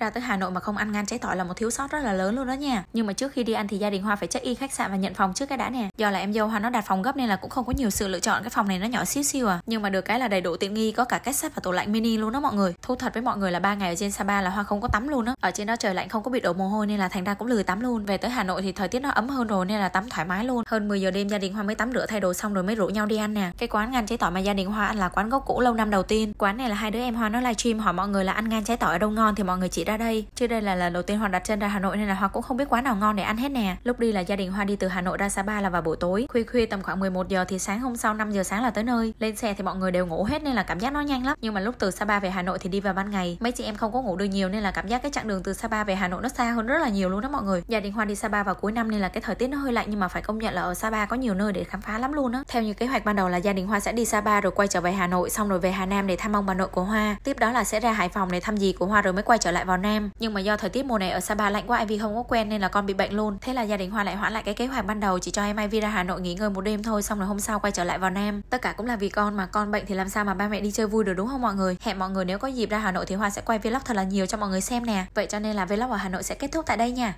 Ra tới Hà Nội mà không ăn ngan cháy tỏi là một thiếu sót rất là lớn luôn đó nha. Nhưng mà trước khi đi ăn thì gia đình Hoa phải check in khách sạn và nhận phòng trước cái đã nè. Do là em dâu Hoa nó đặt phòng gấp nên là cũng không có nhiều sự lựa chọn cái phòng này nó nhỏ xíu xíu à. Nhưng mà được cái là đầy đủ tiện nghi có cả cách sắt và tủ lạnh mini luôn đó mọi người. Thú thật với mọi người là ba ngày ở trên Sapa là Hoa không có tắm luôn á. Ở trên đó trời lạnh không có bị đổ mồ hôi nên là thành ra cũng lười tắm luôn. Về tới Hà Nội thì thời tiết nó ấm hơn rồi nên là tắm thoải mái luôn. Hơn 10 giờ đêm gia đình Hoa mới tắm rửa thay đồ xong rồi mới rủ nhau đi ăn nè. Cái quán ngan cháy tỏi mà gia đình Hoa ăn là quán gốc cũ lâu năm đầu tiên. Quán này là hai đứa em Hoa nó livestream hỏi mọi người là ăn ngan cháy tỏi ở đâu ngon thì mọi người chỉ ra đây chứ đây là lần đầu tiên hoa đặt chân ra Hà Nội nên là hoa cũng không biết quán nào ngon để ăn hết nè lúc đi là gia đình Hoa đi từ Hà Nội ra Sapa là vào buổi tối khuya khuya tầm khoảng 11 giờ thì sáng hôm sau 5 giờ sáng là tới nơi lên xe thì mọi người đều ngủ hết nên là cảm giác nó nhanh lắm nhưng mà lúc từ Sapa về Hà Nội thì đi vào ban ngày mấy chị em không có ngủ được nhiều nên là cảm giác cái chặng đường từ Sapa về Hà Nội nó xa hơn rất là nhiều luôn đó mọi người gia đình Hoa đi Sapa vào cuối năm nên là cái thời tiết nó hơi lạnh nhưng mà phải công nhận là ở Sapa có nhiều nơi để khám phá lắm luôn á theo như kế hoạch ban đầu là gia đình Hoa sẽ đi Sapa rồi quay trở về Hà Nội xong rồi về Hà Nam để thăm ông bà nội của Hoa tiếp đó là sẽ ra Hải Phòng để thăm dì của Hoa rồi mới quay trở lại vào Nam nhưng mà do thời tiết mùa này ở Sapa lạnh quá Ivy không có quen nên là con bị bệnh luôn thế là gia đình Hoa lại hoãn lại cái kế hoạch ban đầu chỉ cho em Ivy ra Hà Nội nghỉ ngơi một đêm thôi xong rồi hôm sau quay trở lại vào Nam tất cả cũng là vì con mà con bệnh thì làm sao mà ba mẹ đi chơi vui được đúng không mọi người hẹn mọi người nếu có dịp ra Hà Nội thì Hoa sẽ quay vlog thật là nhiều cho mọi người xem nè vậy cho nên là vlog ở Hà Nội sẽ kết thúc tại đây nha